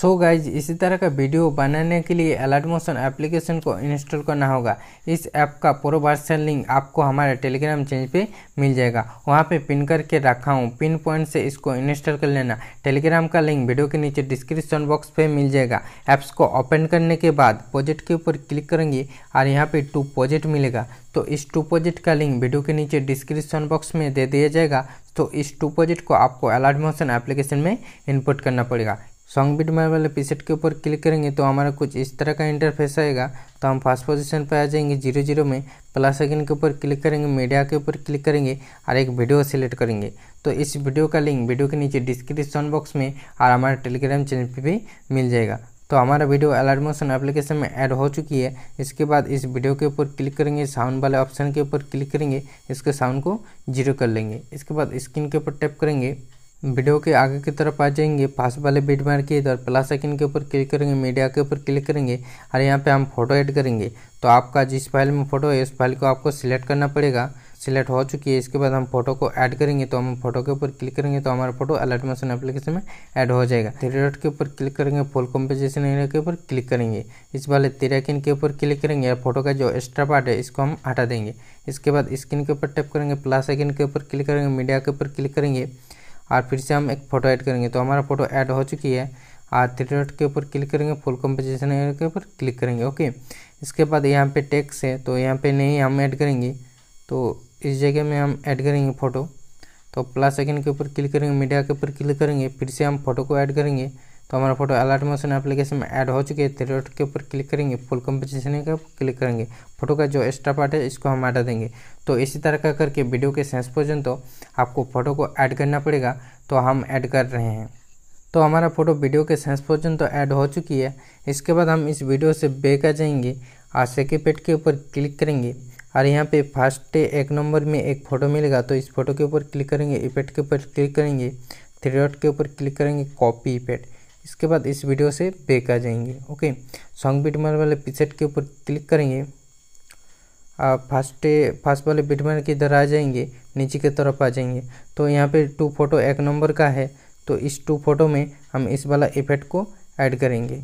सो so guys इसी तरह का वीडियो बनाने के लिए अलर्ट मोशन एप्लीकेशन को इंस्टॉल करना होगा इस ऐप का पूरा वर्सन लिंक आपको हमारे टेलीग्राम चैनल पे मिल जाएगा वहाँ पे पिन करके रखा हूँ पिन पॉइंट से इसको इंस्टॉल कर लेना टेलीग्राम का लिंक वीडियो के नीचे डिस्क्रिप्शन बॉक्स पे मिल जाएगा ऐप्स को ओपन करने के बाद प्रोजेक्ट के ऊपर क्लिक करेंगे और यहाँ पर टू प्रोजेक्ट मिलेगा तो इस टू प्रोजेक्ट का लिंक वीडियो के नीचे डिस्क्रिप्शन बॉक्स में दे दिया जाएगा तो इस टू प्रोजेक्ट को आपको अलर्ट मोशन एप्लीकेशन में इनपुट करना पड़ेगा सॉन्ग बीट वाले पीसेट के ऊपर क्लिक करेंगे तो हमारा कुछ इस तरह का इंटरफेस आएगा तो हम फर्स्ट पोजीशन पर आ जाएंगे जीरो जीरो में प्लस आइकन के ऊपर क्लिक करेंगे मीडिया के ऊपर क्लिक करेंगे और एक वीडियो सेलेक्ट करेंगे तो इस वीडियो का लिंक वीडियो के नीचे डिस्क्रिप्शन बॉक्स में और हमारे टेलीग्राम चैनल पर भी मिल जाएगा तो हमारा वीडियो अलर्ट मोशन एप्लीकेशन में ऐड हो चुकी है इसके बाद इस वीडियो के ऊपर क्लिक करेंगे साउंड वाले ऑप्शन के ऊपर क्लिक करेंगे इसके साउंड को जीरो कर लेंगे इसके बाद स्क्रीन के ऊपर टैप करेंगे वीडियो के आगे की तरफ आ जाएंगे पास वाले बीट मार के इधर प्लस आइकन के ऊपर क्लिक करेंगे मीडिया के ऊपर क्लिक करेंगे और यहाँ पे हम फोटो ऐड करेंगे तो आपका जिस फाइल में फोटो है उस फाइल को आपको सिलेक्ट करना पड़ेगा सिलेक्ट हो चुकी है इसके बाद हम फोटो को ऐड करेंगे तो हम फोटो के ऊपर क्लिक करेंगे तो हमारा फोटो अलर्ट मोशन एप्लीकेशन में ऐड हो जाएगा थ्री डॉट के ऊपर क्लिक करेंगे फुल कॉम्पोजिशन एरिया के ऊपर क्लिक करेंगे इस वाले तिराकिन के ऊपर क्लिक करेंगे और फोटो का जो एक्स्ट्रा पार्ट है इसको हम हटा देंगे इसके बाद स्क्रीन के ऊपर टैप करेंगे प्लस आइकन के ऊपर क्लिक करेंगे मीडिया के ऊपर क्लिक करेंगे और फिर से हम एक फ़ोटो ऐड करेंगे तो हमारा फोटो ऐड हो चुकी है और थ्री डॉट के ऊपर क्लिक करेंगे फुल कॉम्पोजिशन एयर के ऊपर क्लिक करेंगे ओके इसके बाद यहाँ पे टेक्स है तो यहाँ पे नहीं हम ऐड करेंगे तो इस जगह में हम ऐड करेंगे फ़ोटो तो प्लस सेकेंड के ऊपर क्लिक करेंगे मीडिया के ऊपर क्लिक करेंगे फिर से हम फोटो को ऐड करेंगे तो हमारा फोटो अलर्ट मोशन एप्लीकेशन में ऐड हो चुकी है डॉट के ऊपर क्लिक करेंगे फुल कम्पोजिशन के ऊपर क्लिक करेंगे फोटो का जो एक्स्ट्रा पार्ट है इसको हम हटा देंगे तो इसी तरह का करके वीडियो के सेंस पोजन तो आपको फोटो को ऐड करना पड़ेगा तो हम ऐड कर रहे हैं तो हमारा फोटो वीडियो के सेंस पोजन तो ऐड हो चुकी है इसके बाद हम इस वीडियो से बेक आ जाएंगे और सेकेंड पेट के ऊपर क्लिक करेंगे और यहाँ पे फर्स्ट एक नंबर में एक फ़ोटो मिलेगा तो इस फोटो के ऊपर क्लिक करेंगे इफेक्ट के ऊपर क्लिक करेंगे थ्री डॉट के ऊपर क्लिक करेंगे कॉपी इफेक्ट इसके बाद इस वीडियो से बैक आ जाएंगे ओके सॉन्ग बीट मार वाले पिसेट के ऊपर क्लिक करेंगे आप फर्स्ट फर्स्ट वाले बीट मार की इधर आ जाएंगे नीचे की तरफ आ जाएंगे तो यहाँ पे टू फोटो एक नंबर का है तो इस टू फोटो में हम इस वाला इफेक्ट को ऐड करेंगे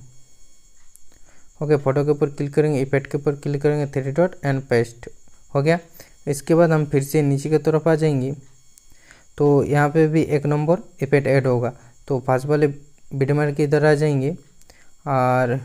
ओके फोटो के ऊपर क्लिक करेंगे इफेक्ट के ऊपर क्लिक करेंगे थ्री डॉट एंड पेस्ट हो गया इसके बाद हम फिर से नीचे की तरफ आ जाएंगे तो यहाँ पे भी एक नंबर इफेक्ट ऐड होगा तो फास्ट वाले बीट मार के इधर आ जाएंगे और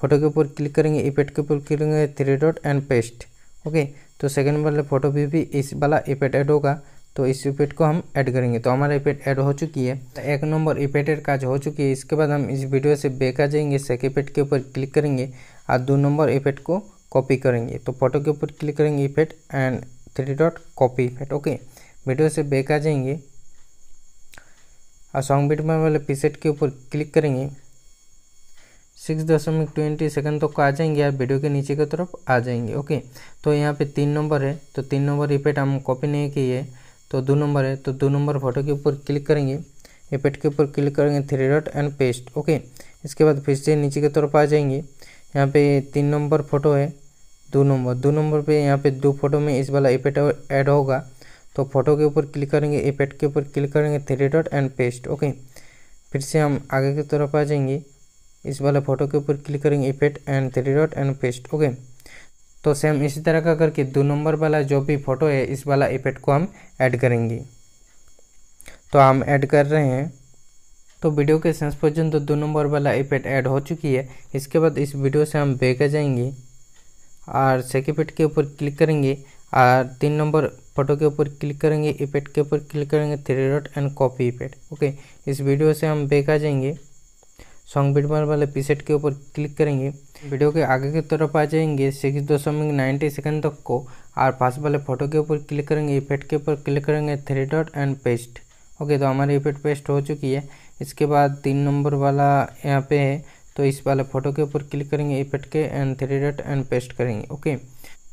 फोटो के ऊपर क्लिक करेंगे इफेक्ट के ऊपर क्लिक करेंगे three dot and paste okay तो सेकंड वाले फोटो भी, भी इस वाला इफेक्ट ऐड होगा तो इस इफेक्ट को हम ऐड करेंगे तो हमारा इफेक्ट ऐड हो चुकी है तो एक नंबर इफेक्टेड काज हो चुकी है इसके बाद हम इस वीडियो से बेक आ जाएंगे सेकेंड इफेक्ट के ऊपर क्लिक करेंगे और दो नंबर इफेक्ट को कॉपी करेंगे तो फोटो के ऊपर क्लिक करेंगे effect and three dot copy effect okay video से बेक आ जाएंगे और सॉन्ग बीट में वाले पीसेट के ऊपर क्लिक करेंगे सिक्स दशमिक ट्वेंटी सेकेंड तक तो आ जाएंगे आप वीडियो के नीचे की तरफ आ जाएंगे ओके तो यहाँ पे तीन नंबर है तो तीन नंबर रिपेट हम कॉपी नहीं किए तो दो नंबर है तो दो नंबर फोटो के ऊपर क्लिक करेंगे रिपेट के ऊपर क्लिक करेंगे three dot and paste okay इसके बाद फिर से नीचे की तरफ आ जाएंगे यहाँ पे तीन नंबर फोटो है दो नंबर दो नंबर पे यहाँ पे दो फोटो में इस वाला इफेक्ट ऐड होगा तो फोटो के ऊपर क्लिक करेंगे एपेट के ऊपर क्लिक करेंगे three dot and paste okay फिर से हम आगे की तरफ आ जाएंगे इस वाले फोटो के ऊपर क्लिक करेंगे effect and three dot and paste okay तो सेम इसी तरह का करके दो नंबर वाला जो भी फोटो है इस वाला इफेक्ट को हम ऐड करेंगे तो हम ऐड कर रहे हैं तो वीडियो के सेंस पर्यंत तो दो नंबर वाला इफेक्ट ऐड हो चुकी है इसके बाद इस वीडियो से हम बैक आ जाएंगे और सेकेपेट के ऊपर क्लिक करेंगे और तीन नंबर फोटो के ऊपर क्लिक करेंगे इफेक्ट के ऊपर क्लिक करेंगे three dot and copy effect okay इस वीडियो से हम बैक आ जाएंगे सॉन्ग बीटमार वाले पीसेट के ऊपर क्लिक करेंगे वीडियो के आगे की तरफ आ जाएंगे सिक्स दशमिक नाइन्टी सेकेंड तक को और पास वाले फोटो के ऊपर क्लिक करेंगे इफेक्ट के ऊपर क्लिक करेंगे three dot and paste okay तो हमारी इफेक्ट पेस्ट हो चुकी है इसके बाद तीन नंबर वाला यहाँ पे है तो इस वाले फोटो के ऊपर क्लिक करेंगे इफेक्ट के and three dot and paste करेंगे ओके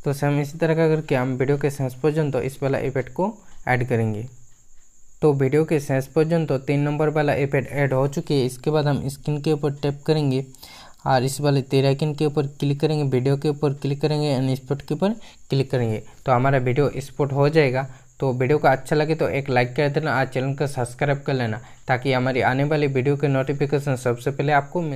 तो सेम इसी तरह का करके हम वीडियो के सेंस पर्यंत तो इस वाला इफेक्ट को ऐड करेंगे तो वीडियो के सेंस पर्यंत तो तीन नंबर वाला इफेक्ट ऐड हो चुकी है इसके बाद हम स्क्रीन के ऊपर टैप करेंगे और इस वाले तेराकिन के ऊपर क्लिक करेंगे वीडियो के ऊपर क्लिक करेंगे एंड स्पॉट के ऊपर क्लिक करेंगे तो हमारा वीडियो स्पॉट हो जाएगा तो वीडियो को अच्छा लगे तो एक लाइक कर देना और चैनल को सब्सक्राइब कर लेना ताकि हमारी आने वाली वीडियो के नोटिफिकेशन सबसे पहले आपको